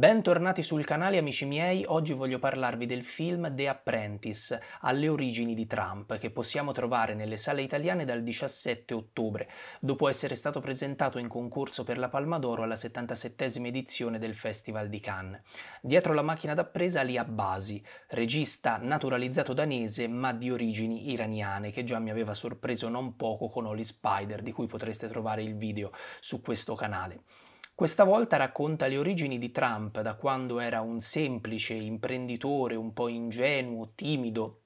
bentornati sul canale amici miei, oggi voglio parlarvi del film The Apprentice, alle origini di Trump, che possiamo trovare nelle sale italiane dal 17 ottobre, dopo essere stato presentato in concorso per la Palma d'Oro alla 77 edizione del Festival di Cannes. Dietro la macchina d'appresa Lia Basi, regista naturalizzato danese ma di origini iraniane, che già mi aveva sorpreso non poco con Holly Spider, di cui potreste trovare il video su questo canale. Questa volta racconta le origini di Trump da quando era un semplice imprenditore un po' ingenuo, timido,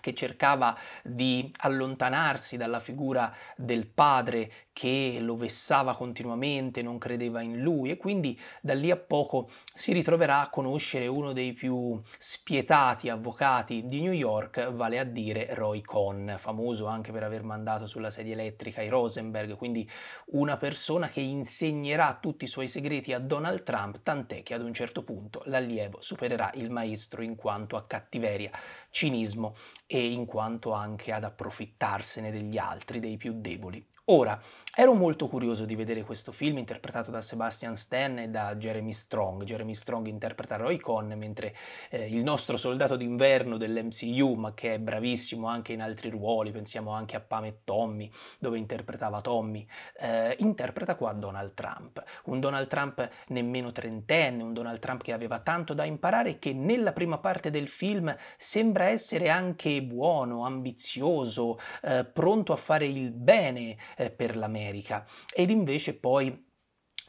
che cercava di allontanarsi dalla figura del padre che lo vessava continuamente, non credeva in lui e quindi da lì a poco si ritroverà a conoscere uno dei più spietati avvocati di New York, vale a dire Roy Cohn, famoso anche per aver mandato sulla sedia elettrica i Rosenberg, quindi una persona che insegnerà tutti i suoi segreti a Donald Trump, tant'è che ad un certo punto l'allievo supererà il maestro in quanto a cattiveria, cinismo e in quanto anche ad approfittarsene degli altri, dei più deboli. Ora, ero molto curioso di vedere questo film interpretato da Sebastian Stan e da Jeremy Strong. Jeremy Strong interpreta Roy Conn, mentre eh, il nostro soldato d'inverno dell'MCU, ma che è bravissimo anche in altri ruoli, pensiamo anche a Pam e Tommy, dove interpretava Tommy, eh, interpreta qua Donald Trump. Un Donald Trump nemmeno trentenne, un Donald Trump che aveva tanto da imparare e che nella prima parte del film sembra essere anche buono, ambizioso, eh, pronto a fare il bene eh, per l'America. Ed invece poi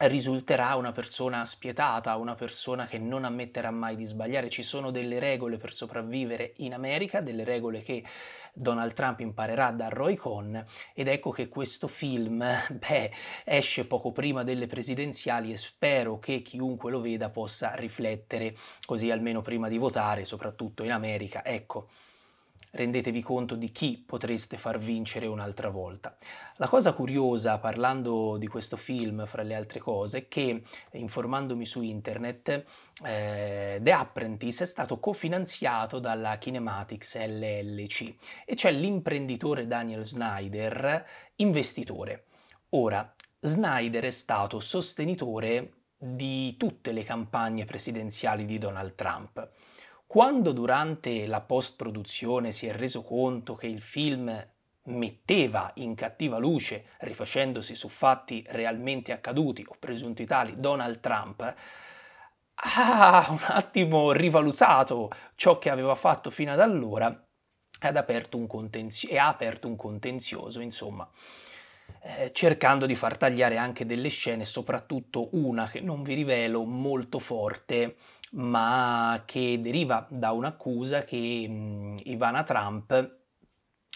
risulterà una persona spietata, una persona che non ammetterà mai di sbagliare. Ci sono delle regole per sopravvivere in America, delle regole che Donald Trump imparerà da Roy Cohn ed ecco che questo film beh, esce poco prima delle presidenziali e spero che chiunque lo veda possa riflettere, così almeno prima di votare, soprattutto in America. Ecco, rendetevi conto di chi potreste far vincere un'altra volta. La cosa curiosa, parlando di questo film, fra le altre cose, è che, eh, informandomi su internet, eh, The Apprentice è stato cofinanziato dalla Kinematics LLC e c'è l'imprenditore Daniel Snyder, investitore. Ora, Snyder è stato sostenitore di tutte le campagne presidenziali di Donald Trump quando durante la post-produzione si è reso conto che il film metteva in cattiva luce, rifacendosi su fatti realmente accaduti o presunti tali, Donald Trump, ha un attimo rivalutato ciò che aveva fatto fino ad allora e ha aperto un contenzioso, insomma, eh, cercando di far tagliare anche delle scene, soprattutto una che non vi rivelo, molto forte ma che deriva da un'accusa che mh, mm, Ivana Trump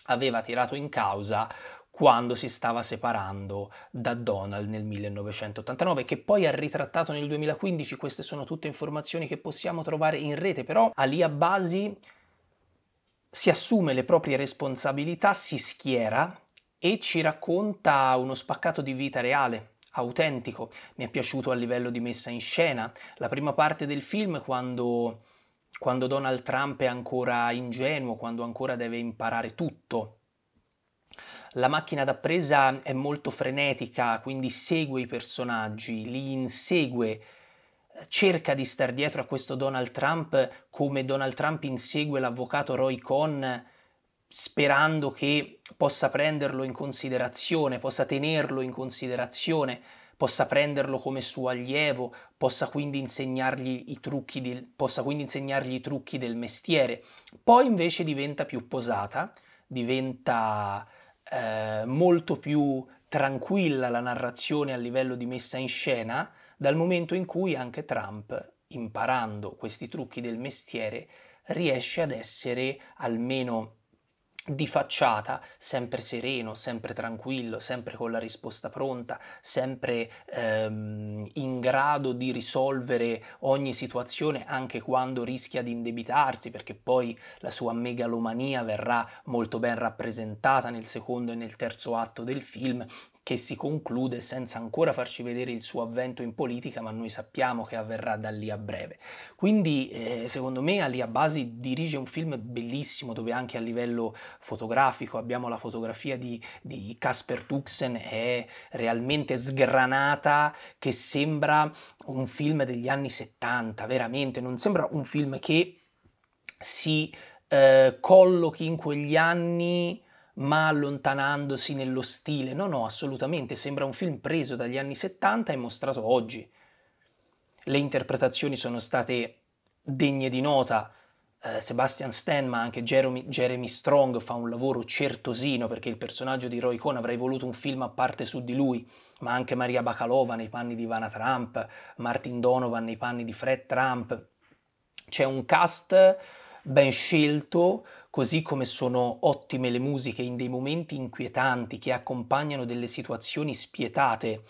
aveva tirato in causa quando si stava separando da Donald nel 1989, che poi ha ritrattato nel 2015. Queste sono tutte informazioni che possiamo trovare in rete, però Ali Abbasi si assume le proprie responsabilità, si schiera e ci racconta uno spaccato di vita reale autentico, mi è piaciuto a livello di messa in scena, la prima parte del film quando, quando Donald Trump è ancora ingenuo, quando ancora deve imparare tutto. La macchina d'appresa è molto frenetica, quindi segue i personaggi, li insegue, cerca di star dietro a questo Donald Trump come Donald Trump insegue l'avvocato Roy Cohn sperando che possa prenderlo in considerazione, possa tenerlo in considerazione, possa prenderlo come suo allievo, possa quindi insegnargli i trucchi del, insegnargli i trucchi del mestiere. Poi invece diventa più posata, diventa eh, molto più tranquilla la narrazione a livello di messa in scena, dal momento in cui anche Trump, imparando questi trucchi del mestiere, riesce ad essere almeno di facciata, sempre sereno, sempre tranquillo, sempre con la risposta pronta, sempre ehm, in grado di risolvere ogni situazione anche quando rischia di indebitarsi, perché poi la sua megalomania verrà molto ben rappresentata nel secondo e nel terzo atto del film, che si conclude senza ancora farci vedere il suo avvento in politica, ma noi sappiamo che avverrà da lì a breve. Quindi, eh, secondo me, Ali Abasi dirige un film bellissimo dove anche a livello fotografico abbiamo la fotografia di, di Casper Tuxen, è realmente sgranata, che sembra un film degli anni 70, veramente, non sembra un film che si eh, collochi in quegli anni ma allontanandosi nello stile. No, no, assolutamente, sembra un film preso dagli anni 70 e mostrato oggi. Le interpretazioni sono state degne di nota. Eh, Sebastian Stan, ma anche Jeremy, Jeremy, Strong fa un lavoro certosino perché il personaggio di Roy Cohn avrei voluto un film a parte su di lui, ma anche Maria Bakalova nei panni di Ivana Trump, Martin Donovan nei panni di Fred Trump. C'è un cast ben scelto, così come sono ottime le musiche in dei momenti inquietanti che accompagnano delle situazioni spietate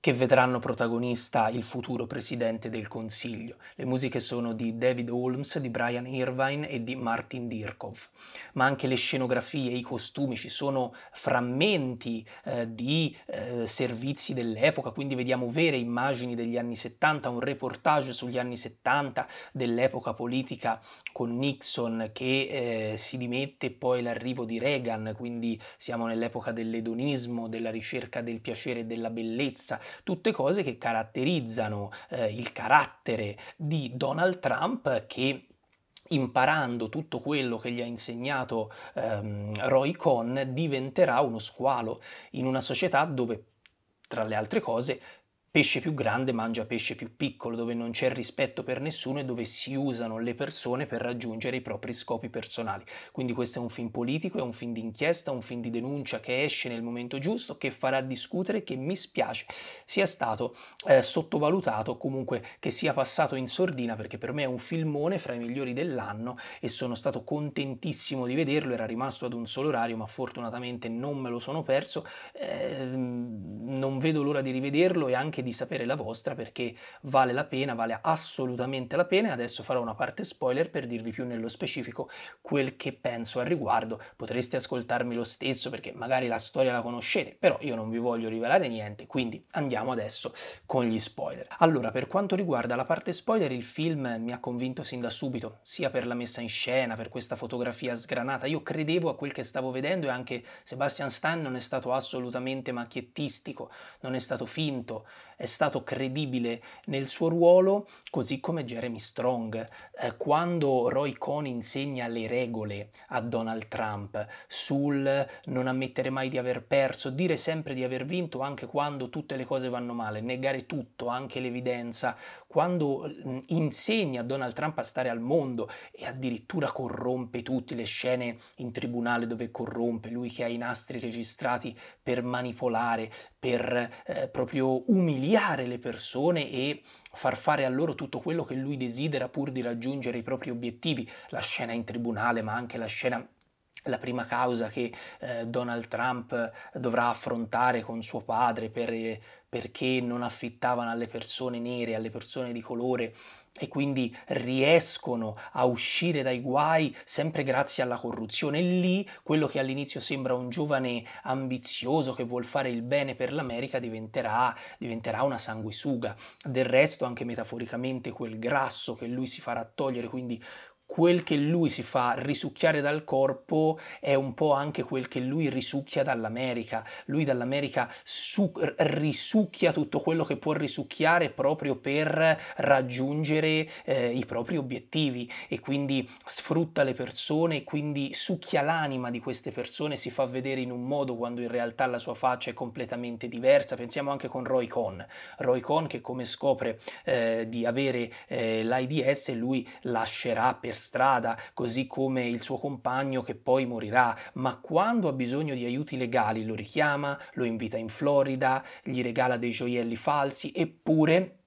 che vedranno protagonista il futuro presidente del Consiglio. Le musiche sono di David Holmes, di Brian Irvine e di Martin Dirkov, ma anche le scenografie, i costumi, ci sono frammenti eh, di eh, servizi dell'epoca, quindi vediamo vere immagini degli anni 70, un reportage sugli anni 70 dell'epoca politica con Nixon che eh, si dimette poi l'arrivo di Reagan, quindi siamo nell'epoca dell'edonismo, della ricerca del piacere e della bellezza tutte cose che caratterizzano eh, il carattere di Donald Trump che imparando tutto quello che gli ha insegnato ehm, Roy Cohn diventerà uno squalo in una società dove tra le altre cose pesce più grande mangia pesce più piccolo, dove non c'è rispetto per nessuno e dove si usano le persone per raggiungere i propri scopi personali. Quindi questo è un film politico, è un film d'inchiesta, un film di denuncia che esce nel momento giusto, che farà discutere, che mi spiace sia stato eh, sottovalutato, comunque che sia passato in sordina, perché per me è un filmone fra i migliori dell'anno e sono stato contentissimo di vederlo, era rimasto ad un solo orario, ma fortunatamente non me lo sono perso, eh, non vedo l'ora di rivederlo e anche anche di sapere la vostra perché vale la pena, vale assolutamente la pena e adesso farò una parte spoiler per dirvi più nello specifico quel che penso al riguardo. Potreste ascoltarmi lo stesso perché magari la storia la conoscete, però io non vi voglio rivelare niente, quindi andiamo adesso con gli spoiler. Allora, per quanto riguarda la parte spoiler, il film mi ha convinto sin da subito, sia per la messa in scena, per questa fotografia sgranata. Io credevo a quel che stavo vedendo e anche Sebastian Stan non è stato assolutamente macchiettistico, non è stato finto, è stato credibile nel suo ruolo, così come Jeremy Strong. Eh, quando Roy Cohn insegna le regole a Donald Trump sul non ammettere mai di aver perso, dire sempre di aver vinto anche quando tutte le cose vanno male, negare tutto, anche l'evidenza, quando mh, insegna Donald Trump a stare al mondo e addirittura corrompe tutte le scene in tribunale dove corrompe, lui che ha i nastri registrati per manipolare, per eh, proprio umiliare spiare le persone e far fare a loro tutto quello che lui desidera pur di raggiungere i propri obiettivi, la scena in tribunale, ma anche la scena la prima causa che eh, Donald Trump eh, dovrà affrontare con suo padre per, eh, perché non affittavano alle persone nere, alle persone di colore e quindi riescono a uscire dai guai sempre grazie alla corruzione. E lì quello che all'inizio sembra un giovane ambizioso che vuol fare il bene per l'America diventerà, diventerà una sanguisuga. Del resto, anche metaforicamente, quel grasso che lui si farà togliere, quindi quel che lui si fa risucchiare dal corpo è un po' anche quel che lui risucchia dall'America. Lui dall'America su- risucchia tutto quello che può risucchiare proprio per raggiungere eh, i propri obiettivi e quindi sfrutta le persone e quindi succhia l'anima di queste persone, si fa vedere in un modo quando in realtà la sua faccia è completamente diversa. Pensiamo anche con Roy Con. Roy Con che come scopre eh, di avere eh, l'AIDS lui lascerà per strada, così come il suo compagno che poi morirà, ma quando ha bisogno di aiuti legali lo richiama, lo invita in Florida, gli regala dei gioielli falsi, eppure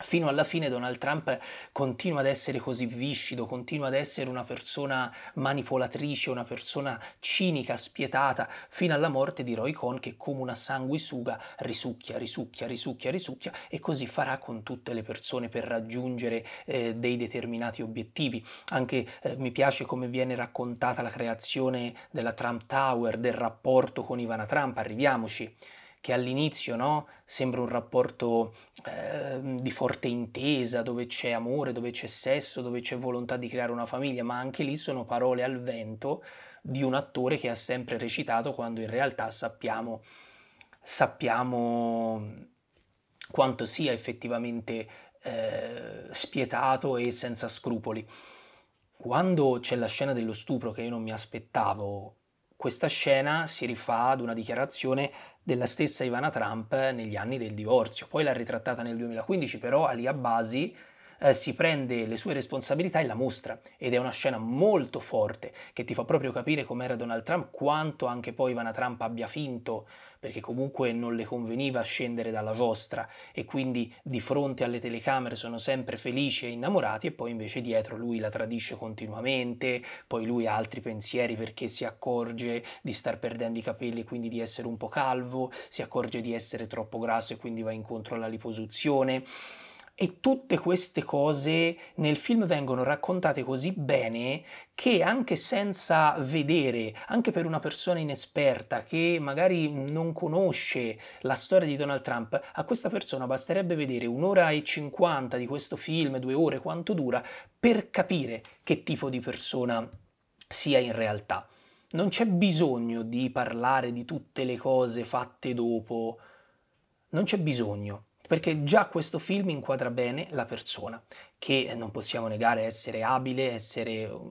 fino alla fine Donald Trump continua ad essere così viscido, continua ad essere una persona manipolatrice, una persona cinica, spietata, fino alla morte di Roy Cohn che come una sanguisuga risucchia, risucchia, risucchia, risucchia e così farà con tutte le persone per raggiungere eh, dei determinati obiettivi. Anche eh, mi piace come viene raccontata la creazione della Trump Tower, del rapporto con Ivana Trump, arriviamoci che all'inizio no, sembra un rapporto eh, di forte intesa, dove c'è amore, dove c'è sesso, dove c'è volontà di creare una famiglia, ma anche lì sono parole al vento di un attore che ha sempre recitato quando in realtà sappiamo, sappiamo quanto sia effettivamente eh, spietato e senza scrupoli. Quando c'è la scena dello stupro che io non mi aspettavo, questa scena si rifà ad una dichiarazione della stessa Ivana Trump negli anni del divorzio. Poi l'ha ritrattata nel 2015, però Ali Abbasi eh, si prende le sue responsabilità e la mostra ed è una scena molto forte che ti fa proprio capire com'era Donald Trump, quanto anche poi Ivana Trump abbia finto perché comunque non le conveniva scendere dalla vostra e quindi di fronte alle telecamere sono sempre felici e innamorati e poi invece dietro lui la tradisce continuamente, poi lui ha altri pensieri perché si accorge di star perdendo i capelli e quindi di essere un po' calvo, si accorge di essere troppo grasso e quindi va incontro alla liposuzione. E tutte queste cose nel film vengono raccontate così bene che anche senza vedere, anche per una persona inesperta che magari non conosce la storia di Donald Trump, a questa persona basterebbe vedere un'ora e cinquanta di questo film, due ore, quanto dura, per capire che tipo di persona sia in realtà. Non c'è bisogno di parlare di tutte le cose fatte dopo, non c'è bisogno perché già questo film inquadra bene la persona, che eh, non possiamo negare essere abile, essere mm,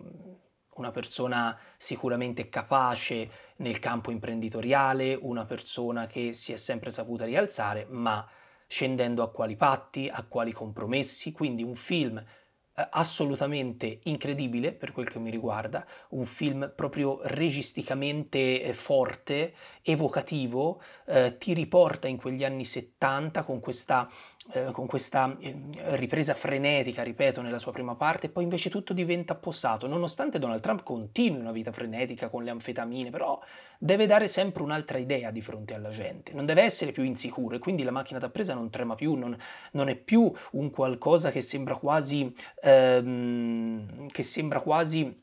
una persona sicuramente capace nel campo imprenditoriale, una persona che si è sempre saputa rialzare, ma scendendo a quali patti, a quali compromessi, quindi un film eh, assolutamente incredibile per quel che mi riguarda, un film proprio registicamente eh, forte, evocativo, eh, ti riporta in quegli anni 70 con questa eh, con questa eh, ripresa frenetica, ripeto, nella sua prima parte, poi invece tutto diventa possato, nonostante Donald Trump continui una vita frenetica con le anfetamine, però deve dare sempre un'altra idea di fronte alla gente, non deve essere più insicuro e quindi la macchina da presa non trema più, non, non è più un qualcosa che sembra quasi, ehm, che sembra quasi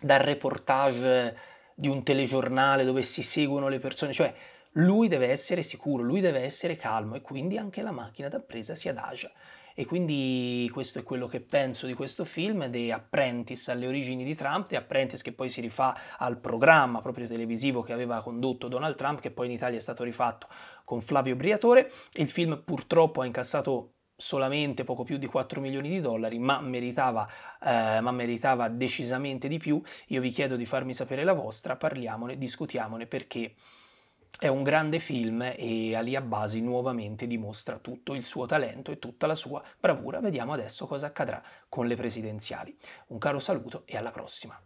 dal reportage di un telegiornale dove si seguono le persone, cioè lui deve essere sicuro, lui deve essere calmo e quindi anche la macchina d'appresa si adagia. E quindi questo è quello che penso di questo film, The Apprentice alle origini di Trump, The Apprentice che poi si rifà al programma proprio televisivo che aveva condotto Donald Trump, che poi in Italia è stato rifatto con Flavio Briatore. Il film purtroppo ha incassato solamente poco più di 4 milioni di dollari, ma meritava, eh, ma meritava decisamente di più. Io vi chiedo di farmi sapere la vostra, parliamone, discutiamone perché è un grande film e Ali Abbasi nuovamente dimostra tutto il suo talento e tutta la sua bravura. Vediamo adesso cosa accadrà con le presidenziali. Un caro saluto e alla prossima.